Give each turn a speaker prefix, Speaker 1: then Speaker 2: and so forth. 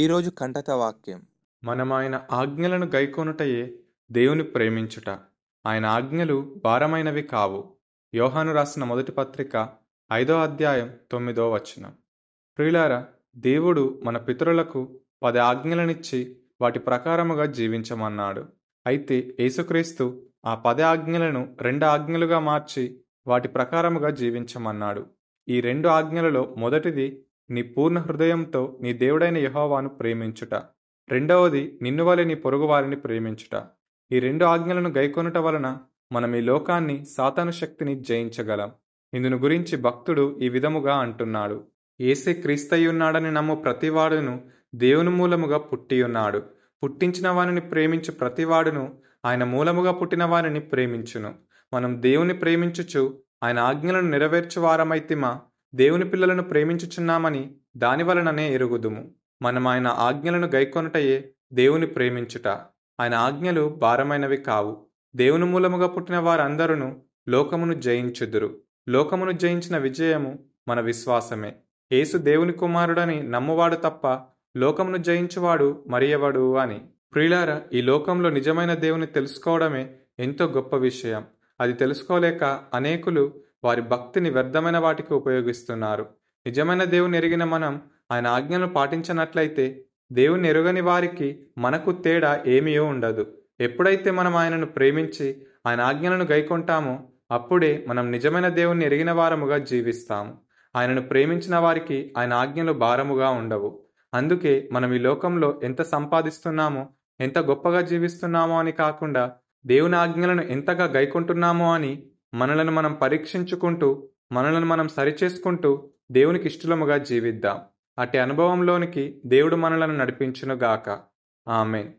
Speaker 1: ఈరోజు కంఠత వాక్యం మనమాయన ఆజ్ఞలను గైకొనుటయే దేవుని ప్రేమించుట ఆయన ఆజ్ఞలు భారమైనవి కావు యోహాను రాసిన మొదటి పత్రిక ఐదో అధ్యాయం తొమ్మిదో వచనం ప్రియులార దేవుడు మన పితరులకు పది ఆజ్ఞలనిచ్చి వాటి ప్రకారముగా జీవించమన్నాడు అయితే యేసుక్రీస్తు ఆ పది ఆజ్ఞలను రెండు ఆజ్ఞలుగా మార్చి వాటి ప్రకారముగా జీవించమన్నాడు ఈ రెండు ఆజ్ఞలలో మొదటిది నీ పూర్ణ హృదయంతో నీ దేవుడైన యహోవాను ప్రేమించుట రెండవది నిన్ను వలె నీ పొరుగువారిని ప్రేమించుట ఈ రెండు ఆజ్ఞలను గైకొనుట వలన మనం ఈ లోకాన్ని సాతాను శక్తిని జయించగలం ఇందును గురించి భక్తుడు ఈ విధముగా అంటున్నాడు ఏసే క్రీస్తయ్యున్నాడని నమ్ము ప్రతివాడును దేవుని మూలముగా పుట్టియున్నాడు పుట్టించిన వానిని ప్రేమించు ప్రతివాడును ఆయన మూలముగా పుట్టిన వారిని ప్రేమించును మనం దేవుని ప్రేమించుచు ఆయన ఆజ్ఞలను నెరవేర్చువారమైతిమా దేవుని పిల్లలను ప్రేమించుచున్నామని దానివలననే ఎరుగుదుము మనం ఆయన ఆజ్ఞలను గైకొనటయే దేవుని ప్రేమించుట ఆయన ఆజ్ఞలు భారమైనవి కావు దేవుని మూలముగా పుట్టిన వారందరూ లోకమును జయించుదురు లోకమును జయించిన విజయము మన విశ్వాసమే యేసు దేవుని కుమారుడని నమ్మువాడు తప్ప లోకమును జయించువాడు మరియవాడు అని ప్రియులార ఈ లోకంలో నిజమైన దేవుని తెలుసుకోవడమే ఎంతో గొప్ప విషయం అది తెలుసుకోలేక అనేకులు వారి భక్తిని వ్యర్థమైన వాటికి ఉపయోగిస్తున్నారు నిజమైన దేవుని ఎరిగిన మనం ఆయన ఆజ్ఞను పాటించినట్లయితే దేవుని ఎరుగని వారికి మనకు తేడా ఏమీయో ఉండదు ఎప్పుడైతే మనం ఆయనను ప్రేమించి ఆయన ఆజ్ఞలను గైకొంటామో అప్పుడే మనం నిజమైన దేవుణ్ణి ఎరిగిన వారముగా జీవిస్తాము ఆయనను ప్రేమించిన వారికి ఆయన ఆజ్ఞలు భారముగా ఉండవు అందుకే మనం ఈ లోకంలో ఎంత సంపాదిస్తున్నామో ఎంత గొప్పగా జీవిస్తున్నామో అని కాకుండా దేవుని ఆజ్ఞలను ఎంతగా గైకుంటున్నామో అని మనలను మనం పరీక్షించుకుంటూ మనలను మనం సరిచేసుకుంటూ దేవునికి ఇష్టలముగా జీవిద్దాం అట్టి అనుభవంలోనికి దేవుడు మనలను నడిపించునుగాక ఆమెన్